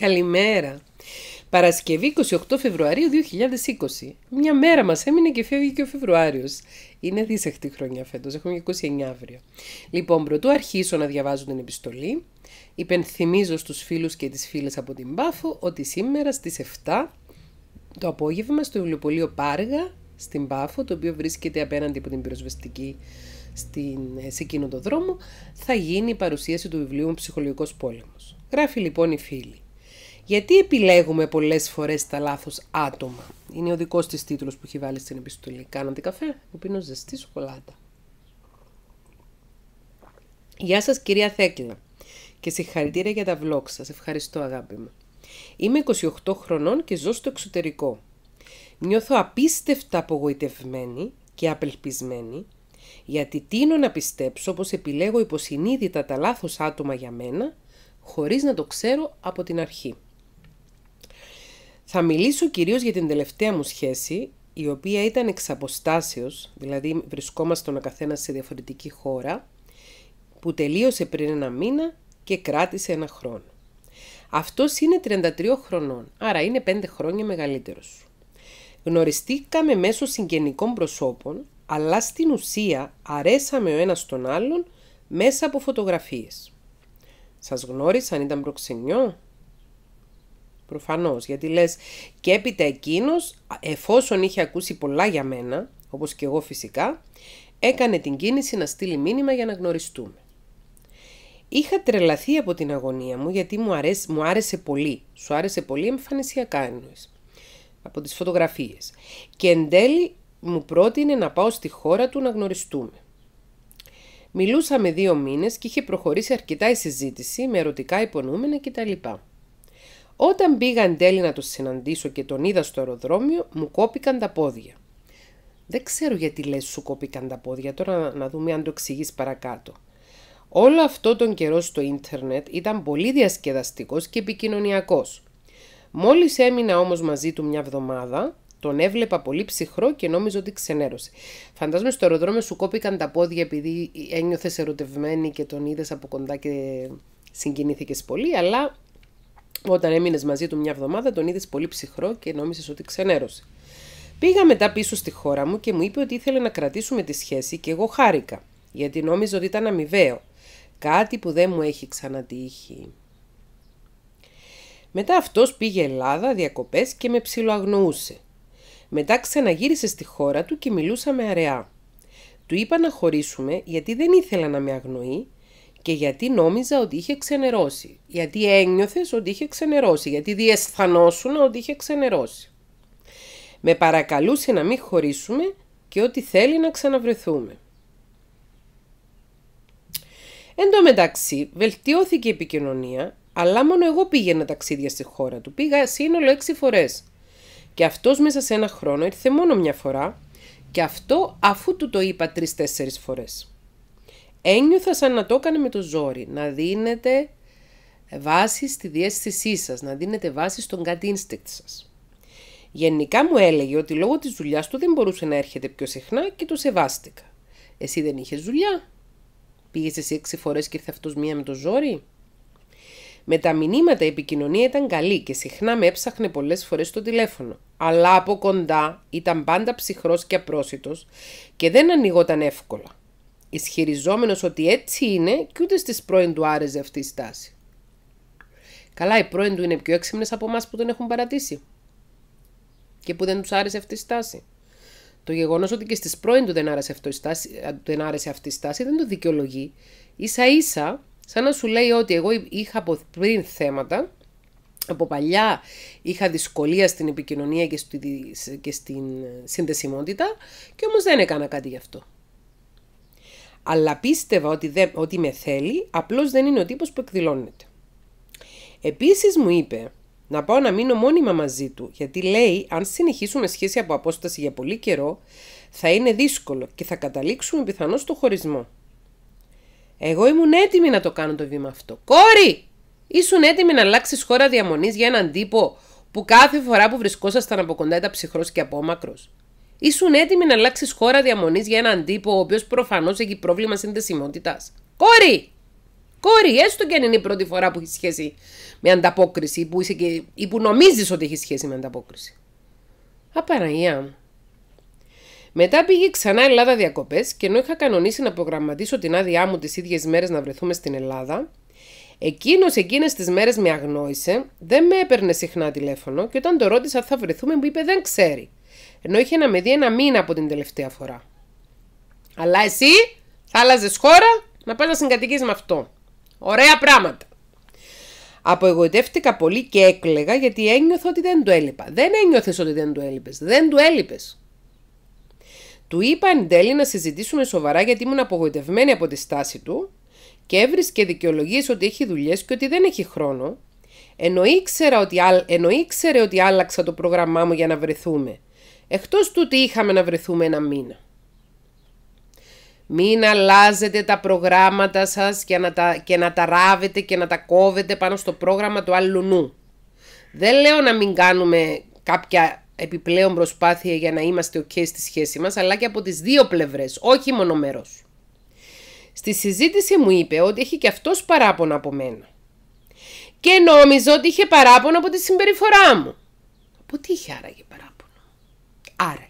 Καλημέρα. Παρασκευή 28 Φεβρουαρίου 2020. Μια μέρα μας έμεινε και φεύγει και ο Φεβρουάριος. Είναι δίσεχτη χρονιά φέτος, έχουμε 29 αύριο. Λοιπόν, πρωτού αρχίσω να διαβάζω την επιστολή, υπενθυμίζω στους φίλους και τις φίλες από την Πάφο ότι σήμερα στις 7 το απόγευμα στο βιβλιοπωλείο Πάργα, στην Πάφο, το οποίο βρίσκεται απέναντι από την πυροσβεστική στην, ε, σε εκείνο το δρόμο, θα γίνει η παρουσίαση του βιβλίου «Ψυχολογικός πόλεμος». Γράφει λοιπόν η φίλη. Γιατί επιλέγουμε πολλές φορές τα λάθος άτομα. Είναι ο δικός της τίτλος που έχει βάλει στην επιστολή. Κάνατε καφέ, μου πίνω ζεστή σοκολάτα. Γεια σας κυρία Θέκλα και συγχαρητήρια για τα vlog σας Ευχαριστώ αγάπη μου. Είμαι 28 χρονών και ζω στο εξωτερικό. Νιώθω απίστευτα απογοητευμένη και απελπισμένη γιατί τίνω να πιστέψω πως επιλέγω υποσυνείδητα τα λάθος άτομα για μένα χωρίς να το ξέρω από την αρχή. Θα μιλήσω κυρίως για την τελευταία μου σχέση, η οποία ήταν εξ δηλαδή βρισκόμασταν ο καθένας σε διαφορετική χώρα, που τελείωσε πριν ένα μήνα και κράτησε ένα χρόνο. Αυτός είναι 33 χρονών, άρα είναι 5 χρόνια μεγαλύτερος. Γνωριστήκαμε μέσω συγγενικών προσώπων, αλλά στην ουσία αρέσαμε ο ένας τον άλλον μέσα από φωτογραφίες. Σας γνώρισαν, ήταν προξενιό, Προφανώς, γιατί λες και έπειτα εκείνος, εφόσον είχε ακούσει πολλά για μένα, όπως και εγώ φυσικά, έκανε την κίνηση να στείλει μήνυμα για να γνωριστούμε. Είχα τρελαθεί από την αγωνία μου γιατί μου, μου άρεσε πολύ. Σου άρεσε πολύ εμφανισιακά εννοείς. Από τις φωτογραφίες. Και εν τέλει μου πρότεινε να πάω στη χώρα του να γνωριστούμε. Μιλούσαμε δύο μήνες και είχε προχωρήσει αρκετά η συζήτηση με ερωτικά υπονοούμενα κτλ. Όταν πήγα εν τέλει να τον συναντήσω και τον είδα στο αεροδρόμιο, μου κόπηκαν τα πόδια. Δεν ξέρω γιατί λες σου κόπηκαν τα πόδια, τώρα να, δούμε αν το εξηγείς παρακάτω. Όλο αυτό τον καιρό στο ίντερνετ ήταν πολύ διασκεδαστικός και επικοινωνιακός. Μόλις έμεινα όμως μαζί του μια εβδομάδα, τον έβλεπα πολύ ψυχρό και νόμιζα ότι ξενέρωσε. Φαντάζομαι στο αεροδρόμιο σου κόπηκαν τα πόδια επειδή ένιωθες ερωτευμένη και τον είδες από κοντά και συγκινήθηκες πολύ, αλλά όταν έμεινες μαζί του μια εβδομάδα, τον είδες πολύ ψυχρό και νόμιζες ότι ξενέρωσε. Πήγα μετά πίσω στη χώρα μου και μου είπε ότι ήθελε να κρατήσουμε τη σχέση και εγώ χάρηκα, γιατί νόμιζα ότι ήταν αμοιβαίο. Κάτι που δεν μου έχει ξανατύχει. Μετά αυτός πήγε Ελλάδα, διακοπές και με ψιλοαγνοούσε. Μετά ξαναγύρισε στη χώρα του και μιλούσαμε αραιά. Του είπα να χωρίσουμε γιατί δεν ήθελα να με αγνοεί και γιατί νόμιζα ότι είχε ξενερώσει. Γιατί ένιωθες ότι είχε ξενερώσει. Γιατί διαισθανόσουν ότι είχε ξενερώσει. Με παρακαλούσε να μην χωρίσουμε και ότι θέλει να ξαναβρεθούμε. Εν τω μεταξύ, βελτιώθηκε η επικοινωνία, αλλά μόνο εγώ πήγαινα ταξίδια στη χώρα του. Πήγα σύνολο έξι φορές. Και αυτός μέσα σε ένα χρόνο ήρθε μόνο μια φορά, και αυτό αφού του το είπα τρει-τέσσερι φορές ένιωθα σαν να το έκανε με το ζόρι, να δίνετε βάση στη διέστησή σας, να δίνετε βάση στον gut instinct σας. Γενικά μου έλεγε ότι λόγω της δουλειάς του δεν μπορούσε να έρχεται πιο συχνά και το σεβάστηκα. Εσύ δεν είχες δουλειά. Πήγες εσύ έξι φορές και ήρθε αυτός μία με το ζόρι. Με τα μηνύματα η επικοινωνία ήταν καλή και συχνά με έψαχνε πολλές φορές στο τηλέφωνο. Αλλά από κοντά ήταν πάντα ψυχρός και απρόσιτος και δεν ανοιγόταν εύκολα ισχυριζόμενος ότι έτσι είναι και ούτε στις πρώην του άρεσε αυτή η στάση. Καλά, οι πρώην του είναι πιο έξυπνες από εμάς που τον έχουν παρατήσει και που δεν τους άρεσε αυτή η στάση. Το γεγονός ότι και στις πρώην του δεν άρεσε, στάση, δεν άρεσε αυτή η στάση δεν το δικαιολογεί. Ίσα ίσα, σαν να σου λέει ότι εγώ είχα από πριν θέματα, από παλιά είχα δυσκολία στην επικοινωνία και, στη, και στην ε, συνδεσιμότητα και όμως δεν έκανα κάτι γι' αυτό αλλά πίστευα ότι, δεν, ότι με θέλει, απλώς δεν είναι ο τύπος που εκδηλώνεται. Επίσης μου είπε να πάω να μείνω μόνιμα μαζί του, γιατί λέει αν συνεχίσουμε σχέση από απόσταση για πολύ καιρό, θα είναι δύσκολο και θα καταλήξουμε πιθανώς στο χωρισμό. Εγώ ήμουν έτοιμη να το κάνω το βήμα αυτό. Κόρη! Ήσουν έτοιμη να αλλάξεις χώρα διαμονής για έναν τύπο που κάθε φορά που βρισκόσασταν από κοντά ήταν ψυχρός και απόμακρος ήσουν έτοιμοι να αλλάξεις χώρα διαμονής για έναν τύπο ο οποίος προφανώς έχει πρόβλημα συνδεσιμότητας. Κόρη! Κόρη, έστω και αν είναι η πρώτη φορά που έχεις σχέση με ανταπόκριση ή που, είσαι που νομίζεις ότι έχεις σχέση με ανταπόκριση. Απαραγία Μετά πήγε ξανά Ελλάδα διακοπές και ενώ είχα κανονίσει να προγραμματίσω την άδειά μου τις ίδιες μέρες να βρεθούμε στην Ελλάδα, εκείνος εκείνες τις μέρες με αγνόησε, δεν με έπαιρνε συχνά τηλέφωνο και όταν το ρώτησα θα βρεθούμε μου είπε δεν ξέρει. Ενώ είχε να με δει ένα μήνα από την τελευταία φορά. Αλλά εσύ θα άλλαζες χώρα να πας να συγκατοικείς με αυτό. Ωραία πράγματα. Απογοητεύτηκα πολύ και έκλεγα γιατί ένιωθα ότι δεν του έλειπα. Δεν ένιωθες ότι δεν του έλειπες. Δεν του έλειπες. Του είπα εν τέλει να συζητήσουμε σοβαρά γιατί ήμουν απογοητευμένη από τη στάση του και έβρισκε δικαιολογίες ότι έχει δουλειές και ότι δεν έχει χρόνο, ενώ ότι, ενώ ήξερε ότι άλλαξα το πρόγραμμά μου για να βρεθούμε Εκτός τι είχαμε να βρεθούμε ένα μήνα. Μην αλλάζετε τα προγράμματα σας και να τα, και να τα ράβετε και να τα κόβετε πάνω στο πρόγραμμα του άλλου νου. Δεν λέω να μην κάνουμε κάποια επιπλέον προσπάθεια για να είμαστε ok στη σχέση μας, αλλά και από τις δύο πλευρές, όχι μερός. Στη συζήτηση μου είπε ότι έχει και αυτός παράπονα από μένα. Και νόμιζα ότι είχε παράπονα από τη συμπεριφορά μου. Από τι είχε άραγε παράπονα. Άραγε.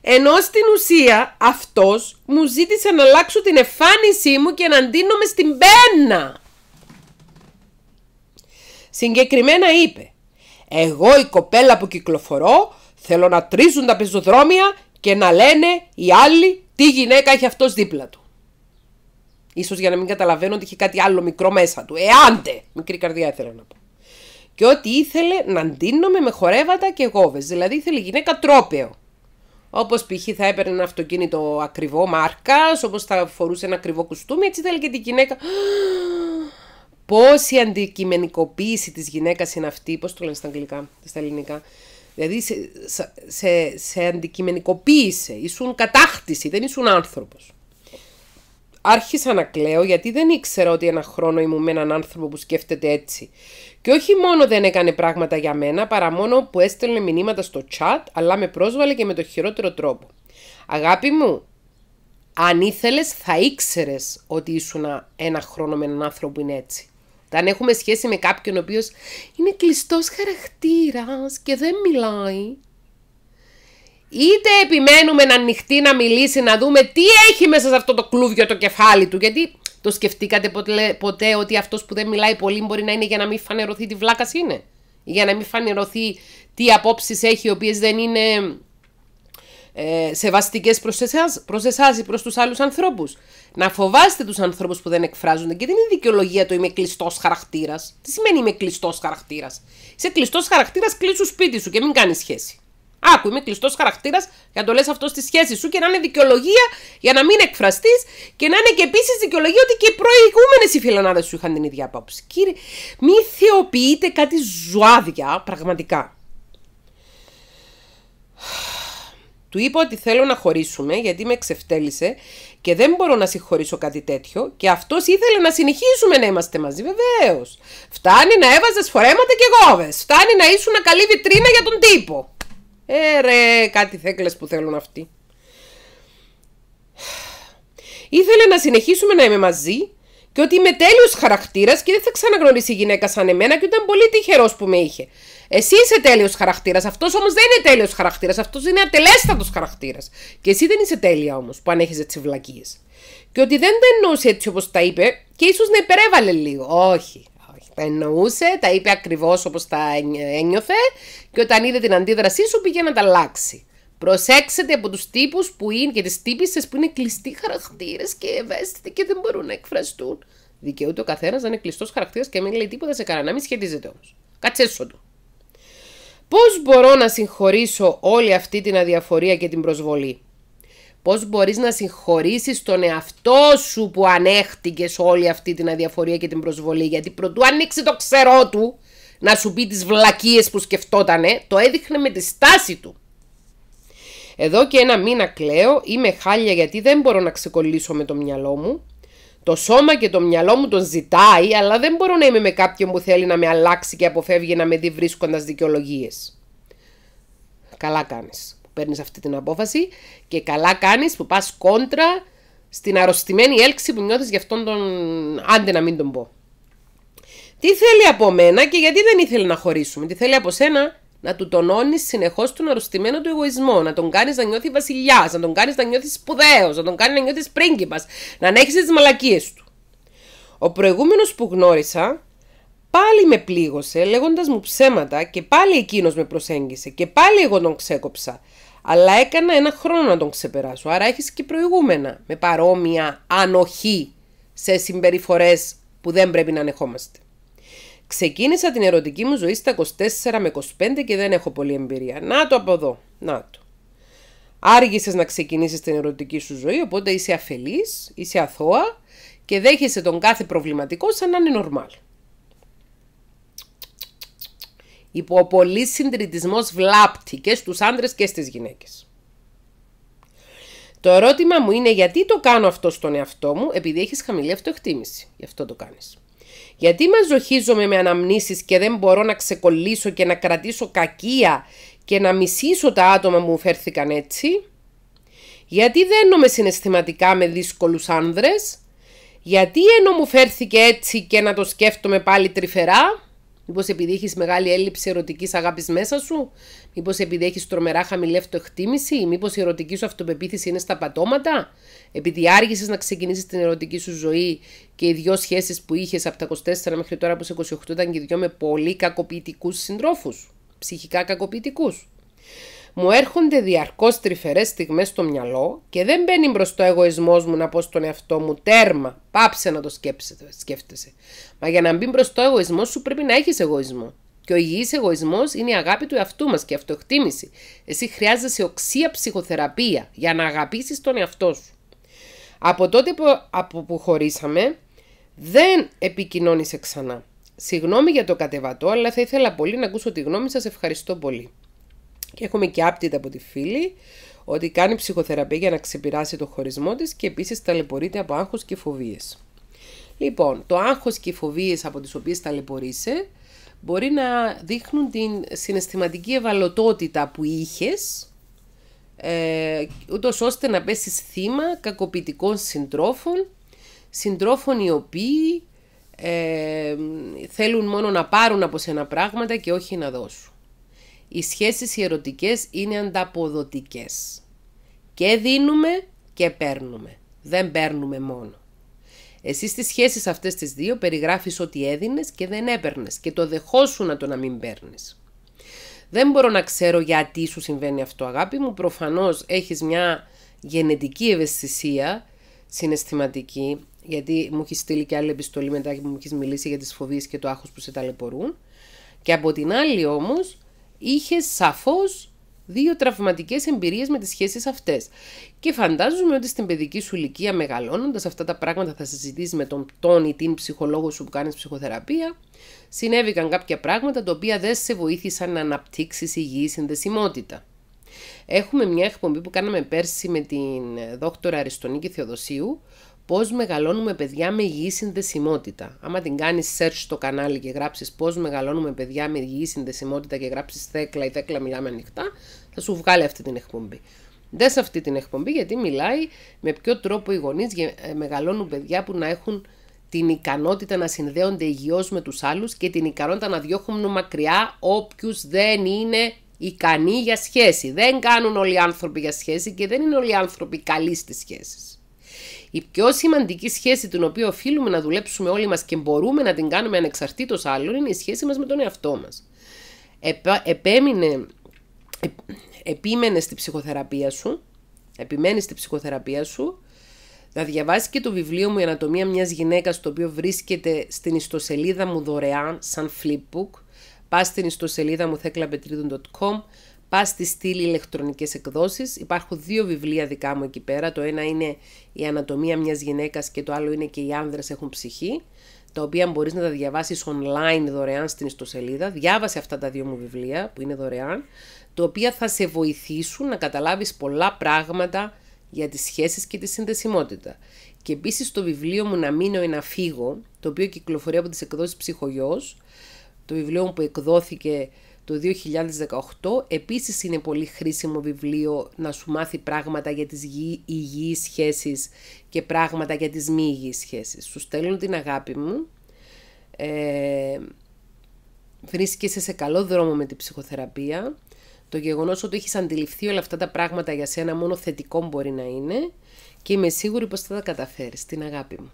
Ενώ στην ουσία αυτός μου ζήτησε να αλλάξω την εφάνισή μου και να ντύνομαι στην πένα. Συγκεκριμένα είπε «Εγώ η κοπέλα που κυκλοφορώ θέλω να τρίζουν τα πεζοδρόμια και να λένε οι άλλοι τι γυναίκα έχει αυτός δίπλα του». Ίσως για να μην καταλαβαίνω ότι είχε κάτι άλλο μικρό μέσα του. Εάντε! Μικρή καρδιά ήθελα να πω και ότι ήθελε να ντύνομαι με χορεύατα και γόβες. δηλαδή ήθελε γυναίκα τρόπαιο. Όπως π.χ. θα έπαιρνε ένα αυτοκίνητο ακριβό μάρκας, όπως θα φορούσε ένα ακριβό κουστούμι, έτσι ήθελε και τη γυναίκα. Πόση αντικειμενικοποίηση της γυναίκας είναι αυτή, πώς το λένε στα αγγλικά, στα ελληνικά. Δηλαδή σε, σε, σε αντικειμενικοποίησε, ήσουν κατάκτηση, δεν ήσουν άνθρωπος άρχισα να κλαίω γιατί δεν ήξερα ότι ένα χρόνο ήμουν με έναν άνθρωπο που σκέφτεται έτσι. Και όχι μόνο δεν έκανε πράγματα για μένα, παρά μόνο που έστελνε μηνύματα στο chat, αλλά με πρόσβαλε και με το χειρότερο τρόπο. Αγάπη μου, αν ήθελες θα ήξερες ότι ήσουν ένα χρόνο με έναν άνθρωπο που είναι έτσι. Αν έχουμε σχέση με κάποιον ο οποίος είναι κλειστός χαρακτήρας και δεν μιλάει, είτε επιμένουμε να ανοιχτεί να μιλήσει, να δούμε τι έχει μέσα σε αυτό το κλούβιο το κεφάλι του. Γιατί το σκεφτήκατε ποτέ, ποτέ ότι αυτός που δεν μιλάει πολύ μπορεί να είναι για να μην φανερωθεί τι βλάκας είναι. Για να μην φανερωθεί τι απόψεις έχει, οι οποίες δεν είναι ε, σεβαστικές προς εσάς, προς ή προς τους άλλους ανθρώπους. Να φοβάστε τους ανθρώπους που δεν εκφράζονται και δεν είναι δικαιολογία το είμαι κλειστός χαρακτήρας. Τι σημαίνει είμαι κλειστός χαρακτήρας. Είσαι κλειστός χαρακτήρας, κλείσου σπίτι σου και μην κάνεις σχέση. Άκου, είμαι κλειστός χαρακτήρας για να το λες αυτό στη σχέση σου και να είναι δικαιολογία για να μην εκφραστείς και να είναι και επίσης δικαιολογία ότι και οι προηγούμενες οι φιλανάδες σου είχαν την ίδια απόψη. Κύριε, μη θεοποιείτε κάτι ζουάδια, πραγματικά. Του είπα ότι θέλω να χωρίσουμε γιατί με ξεφτέλησε και δεν μπορώ να συγχωρήσω κάτι τέτοιο και αυτός ήθελε να συνεχίσουμε να είμαστε μαζί, βεβαίως. Φτάνει να έβαζες φορέματα και γόβες. Φτάνει να ήσουν καλή βιτρίνα για τον τύπο. Ε ρε, κάτι θέκλες που θέλουν αυτοί. Ήθελε να συνεχίσουμε να είμαι μαζί και ότι είμαι τέλειος χαρακτήρας και δεν θα ξαναγνωρίσει η γυναίκα σαν εμένα και ήταν πολύ τυχερός που με είχε. Εσύ είσαι τέλειος χαρακτήρας. Αυτός όμως δεν είναι τέλειος χαρακτήρας. Αυτός είναι ατελέστατος χαρακτήρας. Και εσύ δεν είσαι τέλεια όμως που αν έχεις Και ότι δεν τα εννοούσε έτσι όπως τα είπε και ίσως να υπερέβαλε λίγο. Όχι εννοούσε, τα είπε ακριβώς όπως τα ένιωθε και όταν είδε την αντίδρασή σου πήγε να τα αλλάξει. Προσέξτε από τους τύπους που είναι και τις τύπισες που είναι κλειστοί χαρακτήρες και ευαίσθητοι και δεν μπορούν να εκφραστούν. Δικαιούται ο καθένας να είναι κλειστός χαρακτήρας και μην λέει τίποτα σε κανένα. Μην σχετίζεται όμως. Κάτσε Πώς μπορώ να συγχωρήσω όλη αυτή την αδιαφορία και την προσβολή. Πώς μπορείς να συγχωρήσεις τον εαυτό σου που ανέχτηκες όλη αυτή την αδιαφορία και την προσβολή. Γιατί προτού ανοίξει το ξερό του να σου πει τις βλακίες που σκεφτότανε, το έδειχνε με τη στάση του. Εδώ και ένα μήνα κλαίω, είμαι χάλια γιατί δεν μπορώ να ξεκολλήσω με το μυαλό μου. Το σώμα και το μυαλό μου τον ζητάει, αλλά δεν μπορώ να είμαι με κάποιον που θέλει να με αλλάξει και αποφεύγει να με δει βρίσκοντας δικαιολογίες. Καλά κάνεις παίρνεις αυτή την απόφαση και καλά κάνεις που πας κόντρα στην αρρωστημένη έλξη που νιώθεις για αυτόν τον. άντε να μην τον πω. Τι θέλει από μένα και γιατί δεν ήθελε να χωρίσουμε. Τι θέλει από σένα να του τονώνεις συνεχώς τον αρρωστημένο του εγωισμό, να τον κάνεις να νιώθει βασιλιάς, να τον κάνεις να νιώθεις σπουδαίος, να τον κάνει να νιώθεις πρίγκιπας, να ανέχεις τις μαλακίες του. Ο προηγούμενος που γνώρισα πάλι με πλήγωσε λέγοντας μου ψέματα και πάλι εκείνος με προσέγγισε και πάλι εγώ τον ξέκοψα αλλά έκανα ένα χρόνο να τον ξεπεράσω. Άρα έχεις και προηγούμενα με παρόμοια ανοχή σε συμπεριφορές που δεν πρέπει να ανεχόμαστε. Ξεκίνησα την ερωτική μου ζωή στα 24 με 25 και δεν έχω πολλή εμπειρία. Να το από εδώ. Να το. Άργησες να ξεκινήσεις την ερωτική σου ζωή, οπότε είσαι αφελής, είσαι αθώα και δέχεσαι τον κάθε προβληματικό σαν να είναι normal υπό πολύ βλάπτει και στους άνδρες και στις γυναίκες. Το ερώτημα μου είναι γιατί το κάνω αυτό στον εαυτό μου, επειδή έχεις χαμηλή αυτοεκτίμηση. Γι' αυτό το κάνεις. Γιατί μαζοχίζομαι με αναμνήσεις και δεν μπορώ να ξεκολλήσω και να κρατήσω κακία και να μισήσω τα άτομα που μου φέρθηκαν έτσι. Γιατί δεν συναισθηματικά με δύσκολους άνδρες. Γιατί ενώ μου φέρθηκε έτσι και να το σκέφτομαι πάλι τρυφερά. Μήπως επειδή έχεις μεγάλη έλλειψη ερωτικής αγάπης μέσα σου, μήπως επειδή έχεις τρομερά χαμηλή αυτοεκτίμηση, μήπως η ερωτική σου αυτοπεποίθηση είναι στα πατώματα, επειδή άργησες να ξεκινήσεις την ερωτική σου ζωή και οι δυο σχέσεις που είχες από τα 24 μέχρι τώρα από 28 ήταν και οι δυο με πολύ κακοποιητικούς συντρόφους, ψυχικά κακοποιητικούς. Μου έρχονται διαρκώς τρυφερές στιγμές στο μυαλό και δεν μπαίνει μπροστά ο εγωισμός μου να πω στον εαυτό μου τέρμα. Πάψε να το σκέφτεσαι. Μα για να μπει μπροστά ο εγωισμός σου πρέπει να έχεις εγωισμό. Και ο υγιής εγωισμός είναι η αγάπη του εαυτού μας και η αυτοεκτίμηση. Εσύ χρειάζεσαι οξία ψυχοθεραπεία για να αγαπήσεις τον εαυτό σου. Από τότε που, από που χωρίσαμε, δεν επικοινώνησε ξανά. Συγγνώμη για το κατεβατό, αλλά θα ήθελα πολύ να ακούσω τη γνώμη σας. Ευχαριστώ πολύ. Και έχουμε και άπτητα από τη φίλη ότι κάνει ψυχοθεραπεία για να ξεπεράσει το χωρισμό της και επίσης ταλαιπωρείται από άγχος και φοβίες. Λοιπόν, το άγχος και οι φοβίες από τις οποίες ταλαιπωρείσαι μπορεί να δείχνουν την συναισθηματική ευαλωτότητα που είχες ε, ούτως ώστε να πέσεις θύμα κακοποιητικών συντρόφων, συντρόφων οι οποίοι ε, θέλουν μόνο να πάρουν από σένα πράγματα και όχι να δώσουν οι σχέσεις οι ερωτικές είναι ανταποδοτικές. Και δίνουμε και παίρνουμε. Δεν παίρνουμε μόνο. Εσύ στις σχέσεις αυτές τις δύο περιγράφεις ότι έδινες και δεν έπαιρνες και το δεχόσουν το να μην παίρνεις. Δεν μπορώ να ξέρω γιατί σου συμβαίνει αυτό αγάπη μου. Προφανώς έχεις μια γενετική ευαισθησία συναισθηματική γιατί μου έχεις στείλει και άλλη επιστολή μετά και μου έχεις μιλήσει για τις φοβίες και το άγχος που σε ταλαιπωρούν. Και από την άλλη όμως είχε σαφώς δύο τραυματικές εμπειρίες με τις σχέσεις αυτές. Και φαντάζομαι ότι στην παιδική σου ηλικία μεγαλώνοντας αυτά τα πράγματα θα συζητήσεις με τον τον ή την ψυχολόγο σου που κάνεις ψυχοθεραπεία. Συνέβηκαν κάποια πράγματα τα οποία δεν σε βοήθησαν να αναπτύξεις υγιή συνδεσιμότητα. Έχουμε μια εκπομπή που κάναμε πέρσι με την δόκτωρα Αριστονίκη Θεοδοσίου Πώς μεγαλώνουμε παιδιά με υγιή συνδεσιμότητα. Άμα την κάνεις search στο κανάλι και γράψεις πώς μεγαλώνουμε παιδιά με υγιή συνδεσιμότητα και γράψεις θέκλα ή θέκλα μιλάμε ανοιχτά, θα σου βγάλει αυτή την εκπομπή. Δες αυτή την εκπομπή γιατί μιλάει με ποιο τρόπο οι γονείς ε, μεγαλώνουν παιδιά που να έχουν την ικανότητα να συνδέονται υγιώς με τους άλλους και την ικανότητα να διώχνουν μακριά όποιους δεν είναι ικανοί για σχέση. Δεν κάνουν όλοι οι άνθρωποι για σχέση και δεν είναι όλοι οι άνθρωποι καλοί στις σχέσεις. Η πιο σημαντική σχέση την οποία οφείλουμε να δουλέψουμε όλοι μας και μπορούμε να την κάνουμε ανεξαρτήτως άλλων είναι η σχέση μας με τον εαυτό μας. επέμεινε, επίμενε στη ψυχοθεραπεία σου, επιμένει στη ψυχοθεραπεία σου, να διαβάσεις και το βιβλίο μου «Η Ανατομία μιας γυναίκας» το οποίο βρίσκεται στην ιστοσελίδα μου δωρεάν σαν flipbook. Πας στην ιστοσελίδα μου theklapetridon.com Πας στη στήλη ηλεκτρονικές εκδόσεις. Υπάρχουν δύο βιβλία δικά μου εκεί πέρα. Το ένα είναι Η Ανατομία μιας γυναίκας και το άλλο είναι και Οι άνδρες έχουν ψυχή. Τα οποία μπορείς να τα διαβάσεις online δωρεάν στην ιστοσελίδα. Διάβασε αυτά τα δύο μου βιβλία που είναι δωρεάν, τα οποία θα σε βοηθήσουν να καταλάβεις πολλά πράγματα για τις σχέσεις και τη συνδεσιμότητα. Και επίσης το βιβλίο μου «Να μείνω ή να φύγω», το οποίο κυκλοφορεί από τις εκδόσεις «Ψυχογιός», το βιβλίο μου που εκδόθηκε το 2018. Επίσης είναι πολύ χρήσιμο βιβλίο να σου μάθει πράγματα για τις υγιείς σχέσεις και πράγματα για τις μη υγιείς σχέσεις. Σου στέλνω την αγάπη μου. Ε, βρίσκεσαι σε καλό δρόμο με την ψυχοθεραπεία. Το γεγονός ότι έχεις αντιληφθεί όλα αυτά τα πράγματα για σένα μόνο θετικό μπορεί να είναι και είμαι σίγουρη πως θα τα καταφέρεις. Την αγάπη μου.